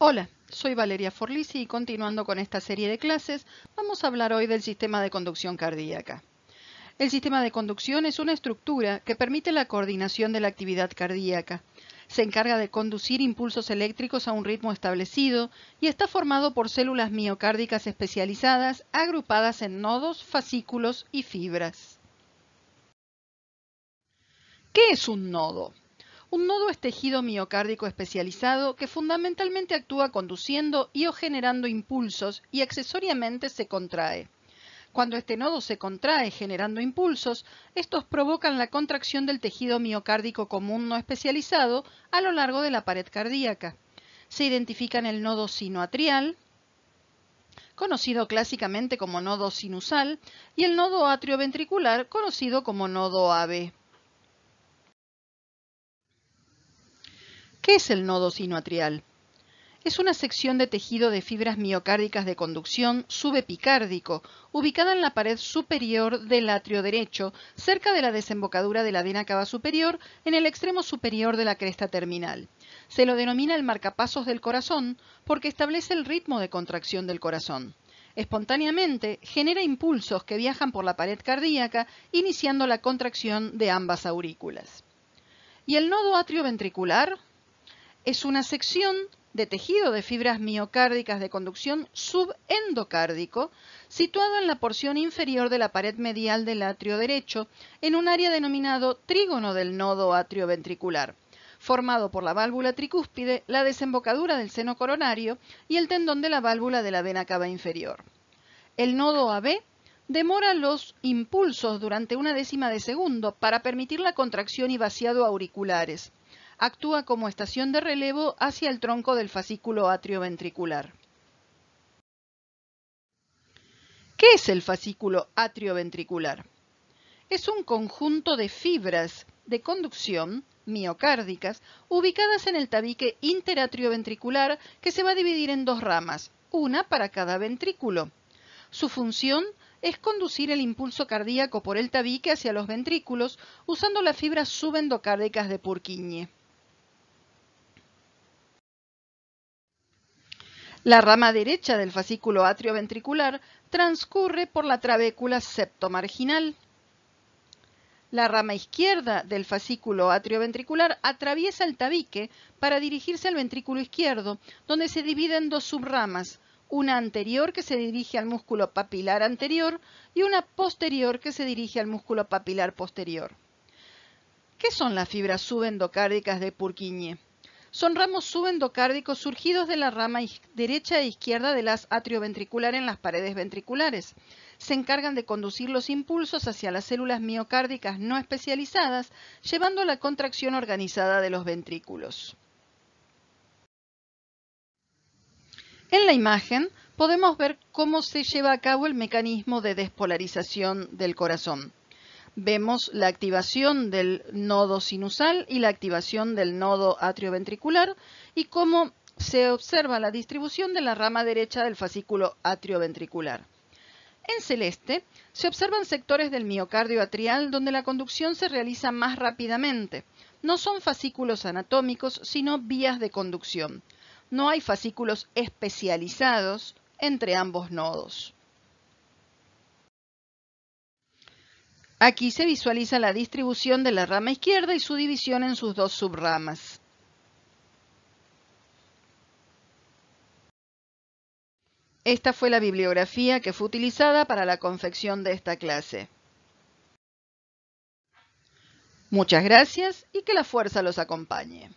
Hola, soy Valeria Forlisi y continuando con esta serie de clases, vamos a hablar hoy del sistema de conducción cardíaca. El sistema de conducción es una estructura que permite la coordinación de la actividad cardíaca. Se encarga de conducir impulsos eléctricos a un ritmo establecido y está formado por células miocárdicas especializadas agrupadas en nodos, fascículos y fibras. ¿Qué es un nodo? Un nodo es tejido miocárdico especializado que fundamentalmente actúa conduciendo y o generando impulsos y accesoriamente se contrae. Cuando este nodo se contrae generando impulsos, estos provocan la contracción del tejido miocárdico común no especializado a lo largo de la pared cardíaca. Se identifican el nodo sinoatrial, conocido clásicamente como nodo sinusal, y el nodo atrioventricular, conocido como nodo AB. ¿Qué es el nodo sinoatrial? Es una sección de tejido de fibras miocárdicas de conducción subepicárdico, ubicada en la pared superior del atrio derecho, cerca de la desembocadura de la vena cava superior, en el extremo superior de la cresta terminal. Se lo denomina el marcapasos del corazón porque establece el ritmo de contracción del corazón. Espontáneamente genera impulsos que viajan por la pared cardíaca, iniciando la contracción de ambas aurículas. ¿Y el nodo atrioventricular? es una sección de tejido de fibras miocárdicas de conducción subendocárdico situado en la porción inferior de la pared medial del atrio derecho en un área denominado trígono del nodo atrioventricular, formado por la válvula tricúspide, la desembocadura del seno coronario y el tendón de la válvula de la vena cava inferior. El nodo AB demora los impulsos durante una décima de segundo para permitir la contracción y vaciado auriculares, actúa como estación de relevo hacia el tronco del fascículo atrioventricular. ¿Qué es el fascículo atrioventricular? Es un conjunto de fibras de conducción miocárdicas ubicadas en el tabique interatrioventricular que se va a dividir en dos ramas, una para cada ventrículo. Su función es conducir el impulso cardíaco por el tabique hacia los ventrículos usando las fibras subendocárdicas de Purkinje. La rama derecha del fascículo atrioventricular transcurre por la trabécula septomarginal. La rama izquierda del fascículo atrioventricular atraviesa el tabique para dirigirse al ventrículo izquierdo, donde se divide en dos subramas, una anterior que se dirige al músculo papilar anterior y una posterior que se dirige al músculo papilar posterior. ¿Qué son las fibras subendocárdicas de Purkinje? son ramos subendocárdicos surgidos de la rama derecha e izquierda de las atrioventricular en las paredes ventriculares. Se encargan de conducir los impulsos hacia las células miocárdicas no especializadas, llevando a la contracción organizada de los ventrículos. En la imagen podemos ver cómo se lleva a cabo el mecanismo de despolarización del corazón vemos la activación del nodo sinusal y la activación del nodo atrioventricular y cómo se observa la distribución de la rama derecha del fascículo atrioventricular. En celeste se observan sectores del miocardio atrial donde la conducción se realiza más rápidamente. No son fascículos anatómicos, sino vías de conducción. No hay fascículos especializados entre ambos nodos. Aquí se visualiza la distribución de la rama izquierda y su división en sus dos subramas. Esta fue la bibliografía que fue utilizada para la confección de esta clase. Muchas gracias y que la fuerza los acompañe.